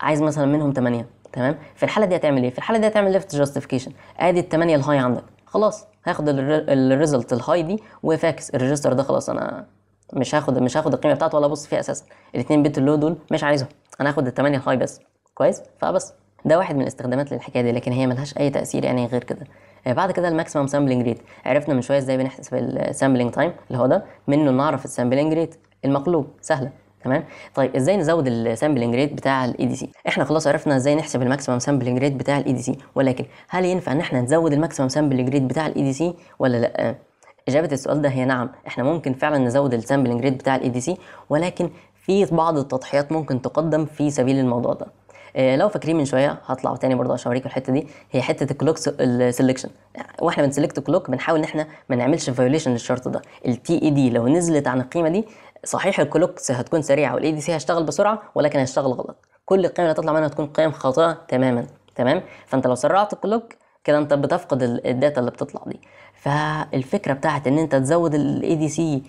عايز مثلا منهم 8 تمام في الحاله دي هتعمل ايه في الحاله دي هتعمل ليفت جاستيفيكيشن ادي ال 8 الهاي عندك خلاص هاخد الريزلت الهاي دي وفاكس الريجستر ده خلاص انا مش هاخد مش هاخد القيمه بتاعته ولا ابص فيها اساسا الاثنين بت اللو دول مش عايزهم انا هاخد ال 8 الهاي بس كويس فبس ده واحد من الاستخدامات للحكايه دي لكن هي ملهاش اي تاثير يعني غير كده آه، بعد كده الماكسيمم سامبلنج ريت عرفنا من شويه ازاي بنحسب السامبلنج تايم اللي هو ده منه نعرف السامبلنج ريت المقلوب سهله تمام طيب ازاي نزود السامبلنج ريت بتاع الاي دي e سي احنا خلاص عرفنا ازاي نحسب الماكسيمم سامبلنج ريت بتاع الاي دي e سي ولكن هل ينفع ان احنا نزود الماكسيمم سامبلنج ريت بتاع الاي دي e سي ولا لا اجابه السؤال ده هي نعم احنا ممكن فعلا نزود السامبلنج ريت بتاع الاي دي سي ولكن في بعض التضحيات ممكن تقدم في سبيل الموضوع ده آه، لو فاكرين من شويه هطلع تاني برضه عشان اوريكم الحته دي هي حته الكلوك سيلكشن واحنا بنسلكت كلوك بنحاول ان احنا ما نعملش فايوليشن للشرط ده التي اي دي e لو نزلت عن القيمه دي صحيح الكلوك هتكون سريعه والاي دي سي هيشتغل بسرعه ولكن هيشتغل غلط كل القيم اللي هتطلع منها هتكون قيم خاطئه تماما تمام فانت لو سرعت الكلوك كده انت بتفقد الداتا اللي بتطلع دي فالفكره بتاعت ان انت تزود الاي دي سي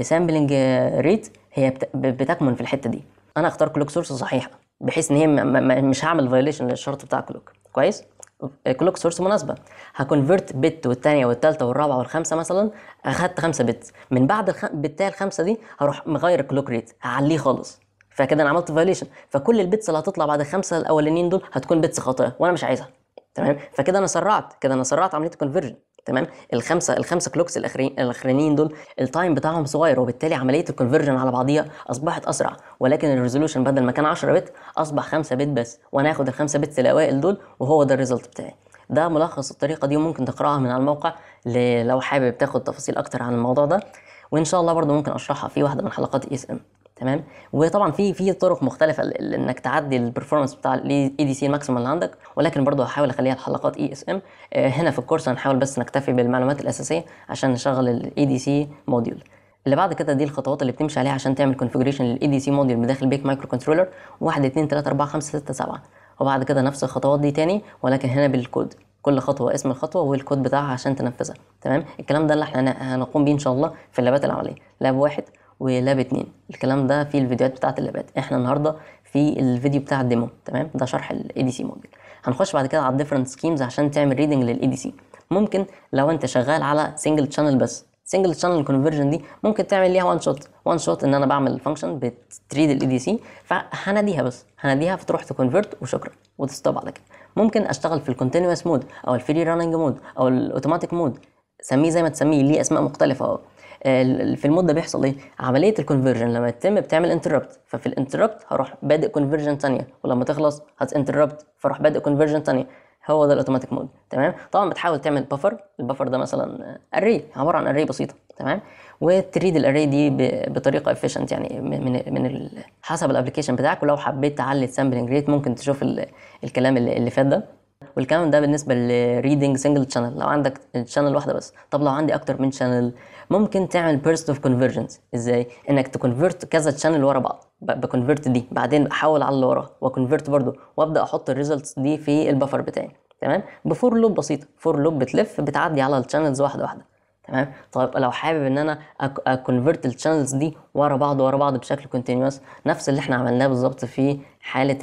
سامبلنج ريت هي بتكمن في الحته دي انا اختار كلوك سورس صحيحه بحيث ان هي مش هعمل فايوليشن للشرط بتاع كلوك كويس كلوك سورس مناسبه هكونفرت بت والثانيه والثالثه والرابعه والخامسه مثلا اخدت خمسه بت من بعد الخ... الخمسه دي هروح مغير الكلوك ريت هعليه خالص فكده انا عملت فايوليشن فكل البيتس اللي هتطلع بعد الخمسه الاولانيين دول هتكون بيتس خاطئه وانا مش عايزها تمام فكده انا سرعت كده انا سرعت عمليه الكونفرجن تمام الخمسه الخمسه كلوكس الاخرانيين دول التايم بتاعهم صغير وبالتالي عمليه الكونفرجن على بعضيها اصبحت اسرع ولكن الريزولوشن بدل ما كان 10 بت اصبح 5 بت بس وانا هاخد ال 5 بت الاوائل دول وهو ده الريزلت بتاعي ده ملخص الطريقه دي وممكن تقراها من على الموقع لو حابب تاخد تفاصيل اكتر عن الموضوع ده وان شاء الله برضو ممكن اشرحها في واحده من حلقات اي اس ام تمام وطبعا في في طرق مختلفه انك تعدي البرفورمانس بتاع الاي دي سي الماكسيمم اللي عندك ولكن برضه هحاول اخليها الحلقات اي اس ام هنا في الكورس هنحاول بس نكتفي بالمعلومات الاساسيه عشان نشغل الاي دي سي موديول اللي بعد كده دي الخطوات اللي بتمشي عليها عشان تعمل كونفيجريشن للاي دي سي موديول بداخل بيك مايكرو كنترولر 1 2 3 4 5 6 7 وبعد كده نفس الخطوات دي تاني ولكن هنا بالكود كل خطوه اسم الخطوه والكود بتاعها عشان تنفذها تمام الكلام ده اللي احنا هنقوم بيه ان شاء الله في اللابات العمليه لاب واحد ولاب 2 الكلام ده في الفيديوهات بتاعه اللابات احنا النهارده في الفيديو بتاع الديمو تمام ده شرح الاي دي سي موديل هنخش بعد كده على الديفرنت سكيمز عشان تعمل ريدنج للاي دي سي ممكن لو انت شغال على سنجل تشانل بس سنجل تشانل كونفرجن دي ممكن تعمل ليها وان شوت وان شوت ان انا بعمل فانكشن بتريد الاي دي سي فهناديها بس هناديها فتروح تكونفرت وشكرا وتستوب على كده ممكن اشتغل في الكونتينوس مود او الفري راننج مود او الاوتوماتيك مود سميه زي ما تسميه ليه اسماء مختلفه في المود ده بيحصل ايه عمليه الكونفرجن لما تتم بتعمل انتربت ففي الانتربت هروح بادئ كونفرجن ثانيه ولما تخلص هتانتربت فاروح بادئ كونفرجن ثانيه هو ده الاوتوماتيك مود تمام طبعا بتحاول تعمل بفر البفر ده مثلا اري عباره عن اري بسيطه تمام وتريد الاري دي بطريقه افيشنت يعني من من حسب الابلكيشن بتاعك ولو حبيت تعلي السامبلنج ريت ممكن تشوف الكلام اللي فات ده والكلام ده بالنسبه لريدنج سنجل شانل لو عندك شانل واحده بس طب لو عندي اكتر من شانل ممكن تعمل بيرست اوف كونفرجنس ازاي انك تكونفرت كذا شانل ورا بعض بكونفرت دي بعدين احول على اللي وراها وكونفرت برده وابدا احط الريزلتس دي في البفر بتاعي تمام بفور لوب بسيطه فور لوب بتلف بتعدي على الشانلز واحده واحده تمام طيب لو حابب ان انا اكونفرت الشانلز دي ورا بعض ورا بعض بشكل كونتينوس نفس اللي احنا عملناه بالظبط في حاله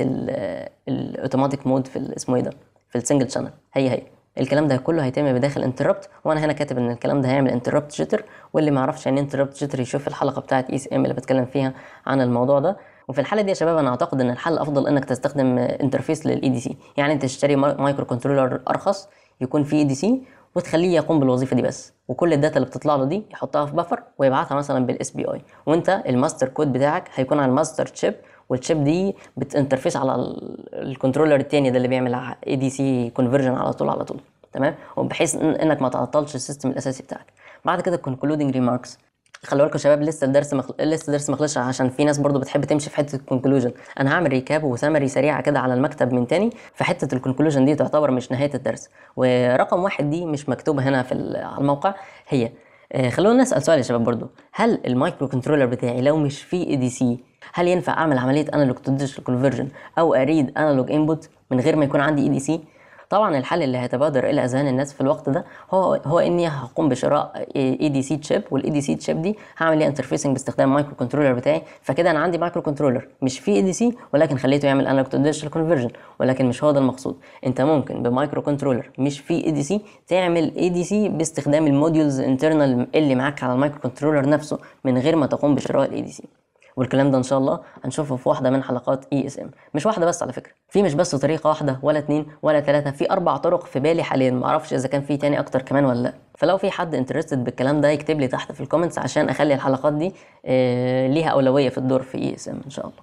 الاوتوماتيك مود في اسمه ايه ده في السنجل شانل هي هي الكلام ده كله هيتم بداخل انتربت وانا هنا كاتب ان الكلام ده هيعمل انتربت جيتر واللي ما يعرفش يعني انتربت إيه جيتر يشوف الحلقه بتاعت اي سي ام اللي بتكلم فيها عن الموضوع ده وفي الحاله دي يا شباب انا اعتقد ان الحل الافضل انك تستخدم انترفيس للاي دي سي يعني انت تشتري مايكرو كنترولر ارخص يكون فيه اي دي سي وتخليه يقوم بالوظيفه دي بس وكل الداتا اللي بتطلع له دي يحطها في بفر ويبعتها مثلا بالاس بي اي وانت الماستر كود بتاعك هيكون على الماستر تشيب والشيب دي بتانترفيس على الكنترولر التاني ده اللي بيعمل اي دي سي كونفرجن على طول على طول تمام وبحيث انك ما تعطلش السيستم الاساسي بتاعك بعد كده الكونكلودنج ريماركس خلي بالكم شباب لسه الدرس مخل... لسه الدرس ما خلصش عشان في ناس برضو بتحب تمشي في حته الكونكلوجن انا هعمل ريكاب وسمري سريعه كده على المكتب من تاني في حته الكونكلوجن دي تعتبر مش نهايه الدرس ورقم واحد دي مش مكتوبه هنا في على الموقع هي آه، خلونا نسال سؤال يا شباب برضو هل المايكرو كنترولر بتاعي لو مش فيه اي دي سي هل ينفع اعمل عمليه انالوج تو ديجيتال كونفرجن او اريد انالوج انبوت من غير ما يكون عندي اي دي سي طبعا الحل اللي هيتبادر الى اذهان الناس في الوقت ده هو هو اني هقوم بشراء اي دي سي تشيب والاي دي سي تشيب دي هعمل ليها انترفيسنج باستخدام مايكرو كنترولر بتاعي فكده انا عندي مايكرو كنترولر مش في اي دي سي ولكن خليته يعمل انالوج تو ديجيتال كونفرجن ولكن مش هو ده المقصود انت ممكن بمايكرو كنترولر مش في اي دي سي تعمل اي دي سي باستخدام الموديولز انترنال اللي معاك على المايكرو كنترولر نفسه من غير ما تقوم بشراء الاي دي e سي والكلام ده ان شاء الله هنشوفه في واحده من حلقات اي اس ام مش واحده بس على فكره في مش بس طريقه واحده ولا اتنين ولا ثلاثه في اربع طرق في بالي حاليا معرفش اذا كان في تاني اكتر كمان ولا لا فلو في حد انترستد بالكلام ده يكتب لي تحت في الكومنتس عشان اخلي الحلقات دي آه، ليها اولويه في الدور في اي اس ام ان شاء الله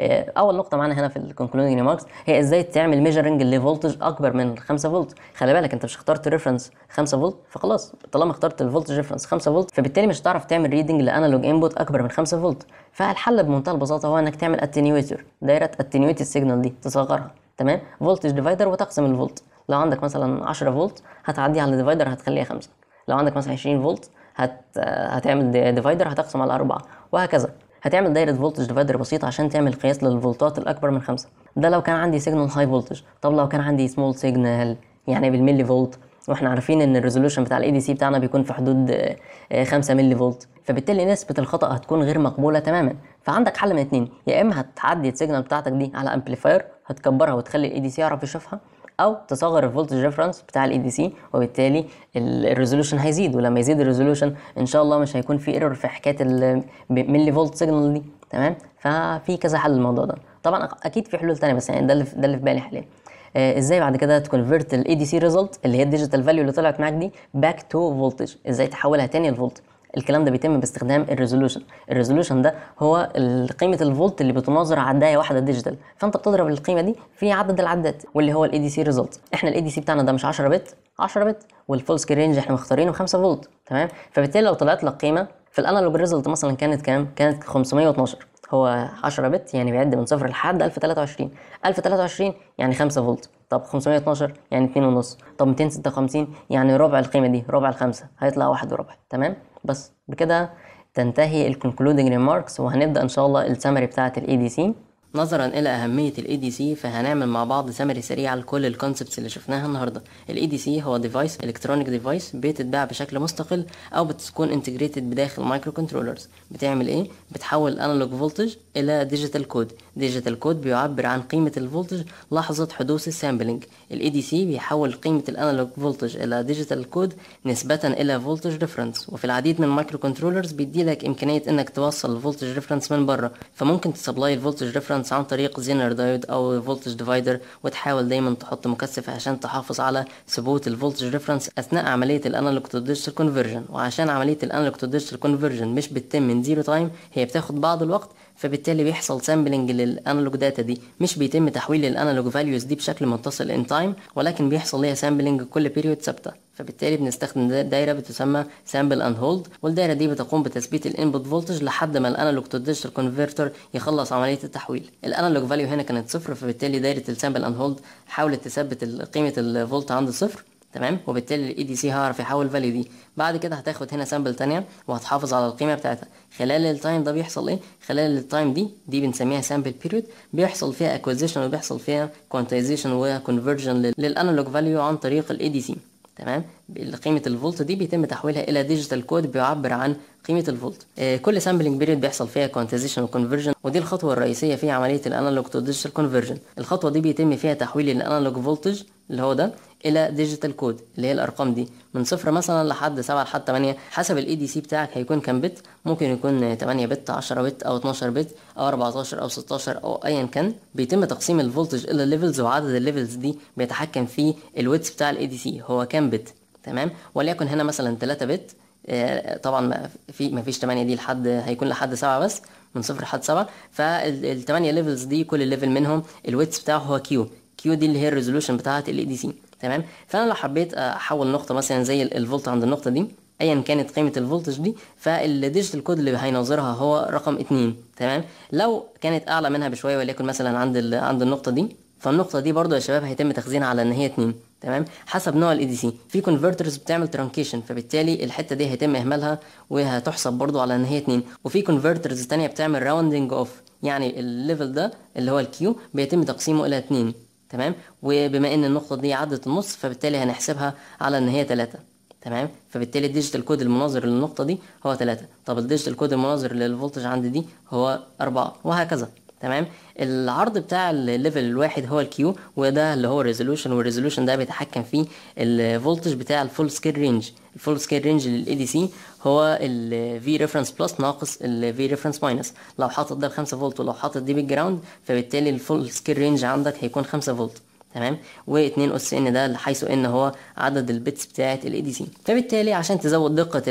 آه، اول نقطه معانا هنا في الكونكلودنج ريماركس هي ازاي تعمل ميجرنج لفولتج اكبر من 5 فولت خلي بالك انت مش اخترت ريفرنس 5 فولت فخلاص طالما اخترت الفولتج ريفرنس 5 فولت فبالتالي مش هتعرف تعمل ريدنج لانالوج انبوت اكبر من 5 فولت فالحل بمنتهى البساطه هو انك تعمل اتنيويتر دايره اتنيويت السيجنال دي تصغرها تمام فولتج ديفايدر وتقسم الفولت لو عندك مثلا 10 فولت هتعدي على الديفايدر هتخليها 5 لو عندك مثلا 20 فولت هت... هتعمل ديفايدر هتقسم على 4 وهكذا هتعمل دايره فولتج ديفايدر بسيطه عشان تعمل قياس للفولتات الاكبر من 5 ده لو كان عندي سيجنال هاي فولتج طب لو كان عندي سمول سيجنال يعني بالملي فولت واحنا عارفين ان الريزولوشن بتاع الاي دي سي بتاعنا بيكون في حدود 5 آه، ملي فولت فبالتالي نسبه الخطا هتكون غير مقبوله تماما فعندك حل من اتنين يا اما هتعدي السيجنال بتاعتك دي على امبليفاير هتكبرها وتخلي الاي دي سي يعرف يشوفها او تصغر الفولتج ريفرنس بتاع الاي دي سي وبالتالي الريزولوشن هيزيد ولما يزيد الريزولوشن ان شاء الله مش هيكون في ايرور في حكايه الملي فولت سيجنال دي تمام ففي كذا حل للموضوع ده طبعا اكيد في حلول ثانيه بس يعني ده اللي ده اللي في بالي حاليا آه ازاي بعد كده تكونفرت الاي دي سي ريزلت اللي هي الديجيتال فاليو اللي طلعت معاك دي باك تو فولتج ازاي تحولها تاني لفولت الكلام ده بيتم باستخدام الريزولوشن الريزولوشن ده هو قيمه الفولت اللي بتناظر عدايه واحده ديجيتال فانت بتضرب القيمه دي في عدد العدات واللي هو الاي دي سي ريزلت احنا الاي دي سي بتاعنا ده مش 10 بت 10 بت والفول سكيل رينج احنا مختارينه 5 فولت تمام فبالتالي لو طلعت لك قيمه في الانالوج ريزلت مثلا كانت كام كانت 512 هو 10 بت يعني بيعد من صفر لحد 1023 1023 يعني 5 فولت طب 512 يعني 2.5 طب 256 يعني ربع القيمه دي ربع الخمسه هيطلع واحد وربع تمام بس بكده تنتهي الكونكلودنج ريماركس وهنبدا ان شاء الله السمري بتاعه الاي دي سي نظرا الى اهميه الاي دي سي فهنعمل مع بعض سمري سريع لكل الكونسبتس اللي شفناها النهارده الاي دي سي هو ديفايس الكترونيك ديفايس بتتباع بشكل مستقل او بتكون انتجريتد بداخل مايكرو كنترولرز بتعمل ايه بتحول الانالوج فولتج الى ديجيتال كود ديجيتال كود بيعبر عن قيمة الفولتج لحظة حدوث السامبلينج الـ ADC بيحول قيمة الانالوج فولتج إلى ديجيتال كود نسبة إلى فولتج ريفرنس وفي العديد من المايكرو كنترولرز بيديلك إمكانية إنك توصل الفولتج ريفرنس من بره فممكن تسبلاي الفولتج ريفرنس عن طريق زينر دايود أو فولتج ديفايدر وتحاول دايما تحط مكثف عشان تحافظ على ثبوت الفولتج ريفرنس أثناء عملية الانالوج تو ديجيتال كونفرجن وعشان عملية الانالوج تو ديجيتال كونفرجن مش بتتم من زيرو تايم هي بتاخد بعض الوقت فبالتالي بيحصل سامبلنج للانالوج داتا دي مش بيتم تحويل الانالوج فاليوز دي بشكل متصل ان تايم ولكن بيحصل ليها سامبلنج كل بيريود ثابته فبالتالي بنستخدم دايره بتسمى سامبل اند هولد والدايره دي بتقوم بتثبيت الانبوت فولتج لحد ما الانالوج تو ديجيتال كونفرتر يخلص عمليه التحويل الانالوج فاليو هنا كانت صفر فبالتالي دايره السامبل اند هولد حاولت تثبت قيمه الفولت عند صفر تمام وبالتالي الاي دي سي هعرف يحول الفاليو دي بعد كده هتاخد هنا سامبل تانية وهتحافظ على القيمه بتاعتها خلال التايم ده بيحصل ايه خلال التايم دي دي بنسميها سامبل بيريود بيحصل فيها اكوزيشن وبيحصل فيها كوانتايزيشن وكونفرجن للانالوج فاليو عن طريق الاي دي سي تمام قيمه الفولت دي بيتم تحويلها الى ديجيتال كود بيعبر عن قيمه الفولت آه كل سامبلنج بيريد بيحصل فيها كوانتايزيشن وكونفرجن ودي الخطوه الرئيسيه في عمليه الانالوج تو ديجيتال كونفرجن الخطوه دي بيتم فيها تحويل الانالوج فولتج اللي هو ده الى ديجيتال كود اللي هي الارقام دي من صفر مثلا لحد 7 لحد 8 حسب الاي دي سي بتاعك هيكون كام بت ممكن يكون 8 بت 10 بت او 12 بت او 14 او 16 او ايا كان بيتم تقسيم الفولتج الى ليفلز وعدد الليفلز دي بيتحكم فيه الويتس بتاع الاي دي سي هو كام بت تمام وليكن هنا مثلا 3 بت آه، طبعا في ما فيش 8 دي لحد هيكون لحد 7 بس من صفر لحد 7 فال 8 ليفلز دي كل ليفل منهم الويتس بتاعه هو كيو كيو دي اللي هي الريزولوشن بتاعت الاي دي سي تمام فانا لو حبيت احول نقطه مثلا زي الفولت عند النقطه دي ايا كانت قيمه الفولتج دي فالديجيتال كود اللي هينظرها هو رقم 2 تمام لو كانت اعلى منها بشويه وليكن مثلا عند عند النقطه دي فالنقطه دي برضو يا شباب هيتم تخزينها على ان هي 2 تمام حسب نوع الاي دي e سي في كونفرترز بتعمل ترانكيشن فبالتالي الحته دي هيتم اهمالها وهتحسب برضو على ان هي 2 وفي كونفرترز ثانيه بتعمل راوندنج اوف يعني الليفل ده اللي هو الكيو بيتم تقسيمه الى 2 تمام وبما ان النقطه دي عدت النص فبالتالي هنحسبها على ان هي 3 تمام فبالتالي الديجيتال كود المناظر للنقطه دي هو 3 طب الديجيتال كود المناظر للفولتج عند دي هو 4 وهكذا تمام العرض بتاع الليفل الواحد هو الكيو وده اللي هو الريزولوشن والريزولوشن ده بيتحكم فيه الفولتج بتاع الفول سكيل رينج الفول سكيل رينج للاي دي سي هو الفي ريفرنس بلس ناقص الفي ريفرنس ماينس لو حاطط ده 5 فولت ولو حاطط دي بالجراوند فبالتالي الفول سكيل رينج عندك هيكون 5 فولت تمام و2 اس ان ده حيث ان هو عدد البيتس بتاعه الاي دي سي فبالتالي عشان تزود دقه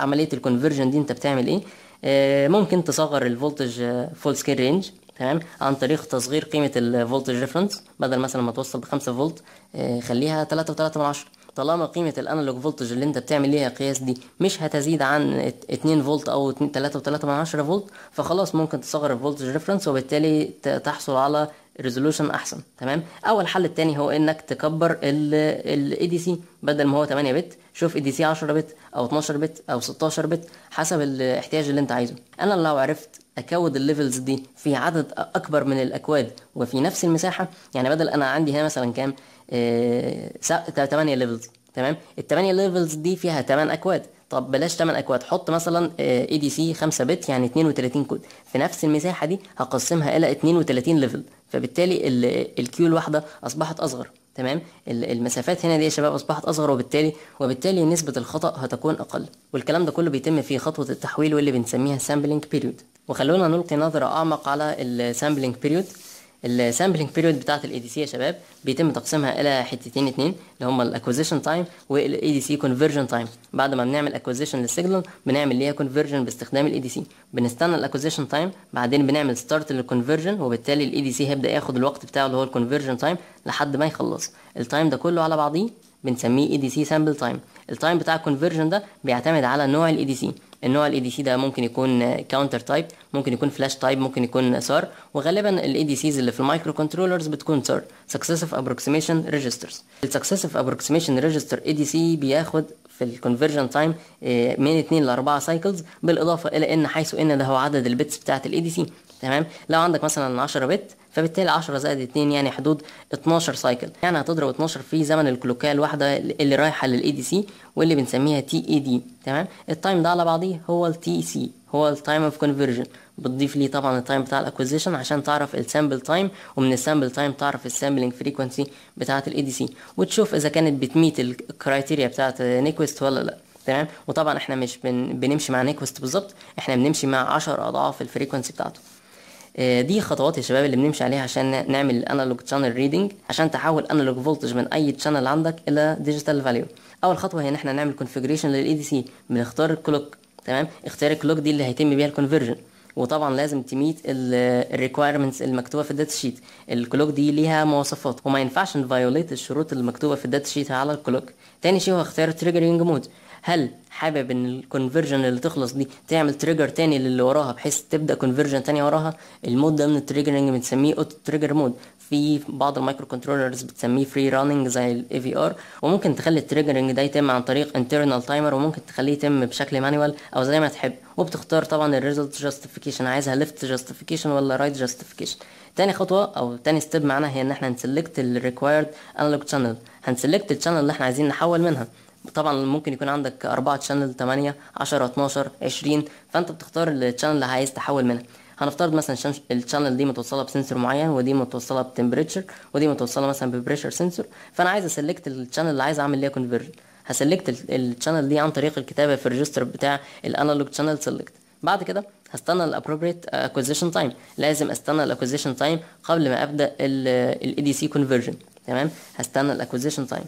عمليه الكونفرجن دي انت بتعمل ايه آه، ممكن تصغر الفولتج فول سكيل رينج تمام عن طريق تصغير قيمه الفولتج ريفرنس بدل مثلا ما توصل ب 5 فولت آه، خليها 3.3 طالما قيمه الانالوج فولتج اللي انت بتعمل ليها قياس دي مش هتزيد عن 2 فولت او 3.3 فولت فخلاص ممكن تصغر الفولتج ريفرنس وبالتالي تحصل على ريزولوشن احسن تمام اول حل التاني هو انك تكبر الاي دي سي بدل ما هو 8 بت شوف اي دي سي 10 بت او 12 بت او 16 بت حسب الاحتياج اللي انت عايزه انا لو عرفت اكود الليفلز دي في عدد اكبر من الاكواد وفي نفس المساحه يعني بدل انا عندي هنا مثلا كام 8 آه، ليفلز تمام ال 8 ليفلز دي فيها 8 اكواد طب بلاش 8 اكواد حط مثلا اي دي سي 5 بت يعني 32 كود في نفس المساحه دي هقسمها الى 32 ليفل فبالتالي الكيو الواحده اصبحت اصغر تمام المسافات هنا دي يا شباب اصبحت اصغر وبالتالي وبالتالي نسبه الخطا هتكون اقل والكلام ده كله بيتم في خطوه التحويل واللي بنسميها سامبلينج بيريود وخلونا نلقي نظرة أعمق على السامبلينج بيريود السامبلينج بيريود بتاعه الاي دي سي يا شباب بيتم تقسيمها الى حتتين اتنين اللي هما الاكوزيشن تايم والاي دي سي كونفرجن تايم بعد ما بنعمل اكوزيشن للسيجنال بنعمل ليها كونفرجن باستخدام الاي دي سي بنستنى الاكوزيشن تايم بعدين بنعمل ستارت للكونفرجن وبالتالي الاي دي سي هيبدا ياخد الوقت بتاعه اللي هو الكونفرجن تايم لحد ما يخلص التايم ده كله على بعضيه بنسميه اي دي سي سامبل تايم التايم بتاع الكونفرجن ده بيعتمد على نوع الاي دي سي النوع الاي دي سي ده ممكن يكون كاونتر تايب ممكن يكون فلاش تايب ممكن يكون سار وغالبا الاي دي سيز اللي في المايكرو كنترولرز بتكون سار سكسيسيف ابروكسيميشن ريجسترز السكسيسيف ابروكسيميشن ريجستر اي دي سي بياخد في الكونفرجن تايم آه، من 2 ل 4 سايكلز بالاضافه الى ان حيث ان ده هو عدد البيتس بتاعه الاي دي سي تمام لو عندك مثلا 10 بت فبالتالي 10 زائد 2 يعني حدود 12 سايكل يعني هتضرب 12 في زمن الكلوكيه الواحده اللي رايحه للاي دي سي واللي بنسميها تي اي دي تمام التايم ده على بعضيه هو التي سي هو التايم اوف كونفرجن بتضيف ليه طبعا التايم بتاع الاكوزيشن عشان تعرف السامبل تايم ومن السامبل تايم تعرف السامبلنج فريكونسي بتاعه الاي دي سي وتشوف اذا كانت بتميت الكرايتيريا بتاعه نيكويست ولا لا تمام وطبعا احنا مش بن... بنمشي مع نيكوست بالظبط احنا بنمشي مع 10 اضعاف الفريكونسي بتاعته آه، دي خطوات يا شباب اللي بنمشي عليها عشان نعمل الانالوج شانل ريدنج عشان تحول انالوج فولتج من اي شانل عندك الى ديجيتال فاليو اول خطوه هي ان احنا نعمل كونفيجريشن للاي دي سي بنختار الكلوك تمام اختيار الكلوك دي اللي هيتم بيها الكونفرجن وطبعا لازم تميت الريكويرمنتس المكتوبه في الداتا شيت الكلوك دي ليها مواصفات وما ينفعش نفايوليت الشروط المكتوبه في الداتا شيت على الكلوك تاني شيء هو اختيار تريجرنج مود هل حابب ان الكونفرجن اللي تخلص دي تعمل تريجر تاني للي وراها بحيث تبدا كونفرجن تانية وراها المود ده من التريجرنج بنسميه اوتو تريجر مود في بعض المايكرو كنترولرز بتسميه فري راننج زي الاي في ار وممكن تخلي التريجرنج ده يتم عن طريق انترنال تايمر وممكن تخليه يتم بشكل مانوال او زي ما تحب وبتختار طبعا الريزلت جاستيفيكيشن عايزها ليفت جاستيفيكيشن ولا رايت right جاستيفيكيشن تاني خطوه او تاني ستيب معانا هي ان احنا هنسلكت الريكوايرد انالوج شانل هنسلكت الشانل اللي احنا عايزين نحول منها طبعا ممكن يكون عندك اربعة تشانل 8 10 12 20 فانت بتختار الشانل اللي عايز تحول منها هنفترض مثلا الشانل دي متوصله بسنسور معين ودي متوصله بتمبريتشر ودي متوصله مثلا ببريشر سنسور فانا عايز اسلكت الشانل اللي عايز اعمل ليها كونفرجن هسلكت الشانل دي عن طريق الكتابه في الريجستر بتاع الانالوج شانل سيلكت بعد كده هستنى الابروبريت اكوزيشن تايم لازم استنى الاكوزيشن تايم قبل ما ابدا الاي دي سي كونفرجن تمام هستنى الاكوزيشن آه، تايم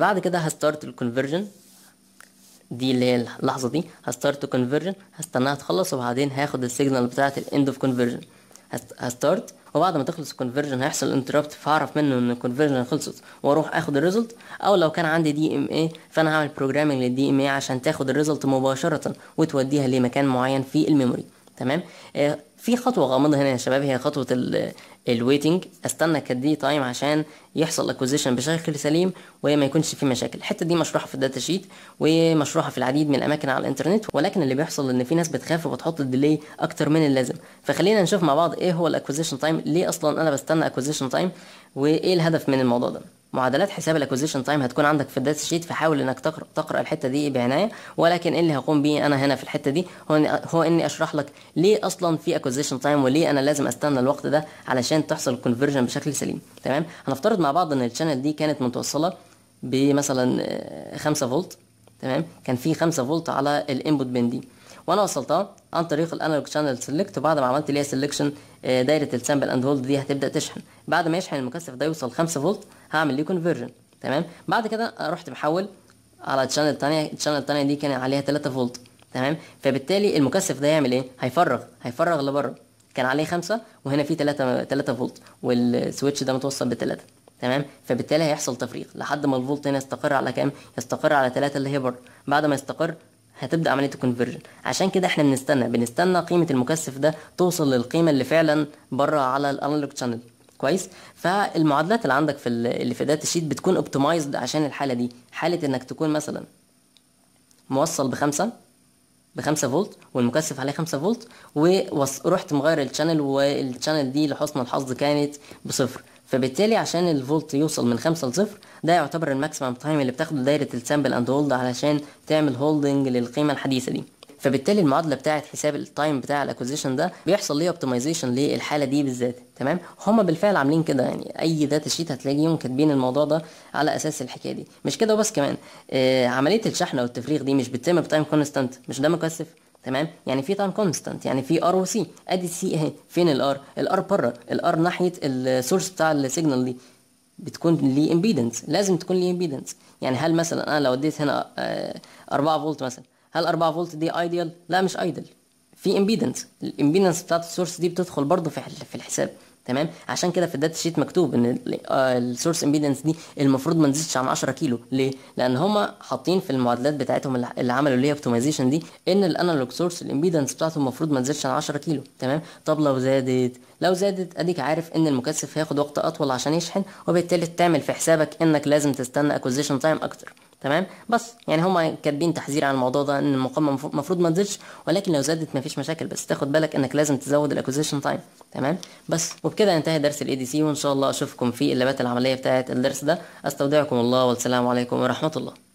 بعد كده هستارت الكونفرجن دي اللي هي اللحظه دي هستارت كونفرجن هستناها تخلص وبعدين هاخد السيجنال بتاعه الاند اوف كونفرجن هستارت وبعد ما تخلص الكونفرجن هيحصل انتربت فاعرف منه ان الكونفرجن خلصت واروح اخد الريزلت او لو كان عندي دي ام اي فانا هعمل بروجرامنج للدي ام اي عشان تاخد الريزلت مباشره وتوديها لمكان معين في الميموري تمام آه، في خطوه غامضه هنا يا شباب هي خطوه الويتنج استنى كدي تايم عشان يحصل اكوزيشن بشكل سليم وما يكونش فيه مشاكل الحته دي مشروحه في الداتا شيت ومشروحه في العديد من الاماكن على الانترنت ولكن اللي بيحصل ان في ناس بتخاف وبتحط الديلي اكتر من اللازم فخلينا نشوف مع بعض ايه هو الاكوزيشن تايم ليه اصلا انا بستنى اكوزيشن تايم وايه الهدف من الموضوع ده معادلات حساب الاكوزيشن تايم هتكون عندك في الداتا شيت فحاول انك تقرا, تقرأ الحته دي بعنايه ولكن إيه اللي هقوم بيه انا هنا في الحته دي هو, هو اني اشرح لك ليه اصلا في اكوزيشن تايم وليه انا لازم استنى الوقت ده علشان تحصل الكونفرجن بشكل سليم تمام هنفترض مع بعض ان الشانل دي كانت متوصله بمثلا 5 آه، فولت تمام كان في 5 فولت على الانبوت بين دي وانا وصلتها عن طريق الانالوج شانل سيلكت وبعد ما عملت ليها آه، سيلكشن دايره السامبل اند هولد دي هتبدا تشحن بعد ما يشحن المكثف ده يوصل 5 فولت هعمل ليه كونفرجن تمام بعد كده رحت محول على الشانل الثانيه الشانل الثانيه دي كان عليها 3 فولت تمام فبالتالي المكثف ده يعمل ايه هيفرغ هيفرغ لبره كان عليه 5 وهنا في 3 3 فولت والسويتش ده متوصل ب 3 تمام فبالتالي هيحصل تفريغ لحد ما الفولت هنا يستقر على كام يستقر على 3 اللي هي بره بعد ما يستقر هتبدا عمليه الكونفرجن عشان كده احنا بنستنى بنستنى قيمه المكثف ده توصل للقيمه اللي فعلا بره على الانالوج شانل كويس فالمعادلات اللي عندك في اللي في داتا شيت بتكون اوبتمايزد عشان الحاله دي حاله انك تكون مثلا موصل بخمسة بخمسة فولت والمكثف عليه خمسة فولت ورحت مغير الشانل والشانل دي لحسن الحظ كانت بصفر فبالتالي عشان الفولت يوصل من خمسة لصفر ده يعتبر الماكسيمم تايم اللي بتاخده دايرة السامبل اند هولد علشان تعمل هولدنج للقيمة الحديثة دي فبالتالي المعادله بتاعه حساب التايم بتاع الاكوزيشن ده بيحصل ليه اوبتمايزيشن للحاله دي بالذات تمام هما بالفعل عاملين كده يعني اي داتا شيت هتلاقيهم كاتبين الموضوع ده على اساس الحكايه دي مش كده وبس كمان آه عمليه الشحن او التفريغ دي مش بتتم بتايم كونستانت مش ده مكثف تمام يعني في تايم كونستانت يعني في ار وسي ادي سي اهي فين الار الار بره الار ناحيه السورس بتاع السيجنال دي بتكون ليه امبيدنس لازم تكون ليه امبيدنس يعني هل مثلا انا لو اديت هنا 4 آه، فولت مثلا هل 4 فولت دي ايديال لا مش ايديال في امبيدنس الامبيدنس بتاعت السورس دي بتدخل برضه في في الحساب تمام عشان كده في الداتا شيت مكتوب ان آه، السورس امبيدنس دي المفروض ما تزيدش عن 10 كيلو ليه لان هما حاطين في المعادلات بتاعتهم اللي عملوا ليها اوبتمايزيشن دي ان الانالوج سورس الامبيدنس بتاعته المفروض ما تزيدش عن 10 كيلو تمام طب لو زادت لو زادت اديك عارف ان المكثف هياخد وقت اطول عشان يشحن وبالتالي تعمل في حسابك انك لازم تستنى اكوزيشن تايم اكتر تمام بس يعني هما كاتبين تحذير عن الموضوع ده ان المقاومه المفروض ما تزيدش ولكن لو زادت مفيش مشاكل بس تاخد بالك انك لازم تزود الاكوزيشن تايم تمام بس وبكده ينتهي درس الاي دي سي وان شاء الله اشوفكم في اللابات العمليه بتاعه الدرس ده استودعكم الله والسلام عليكم ورحمه الله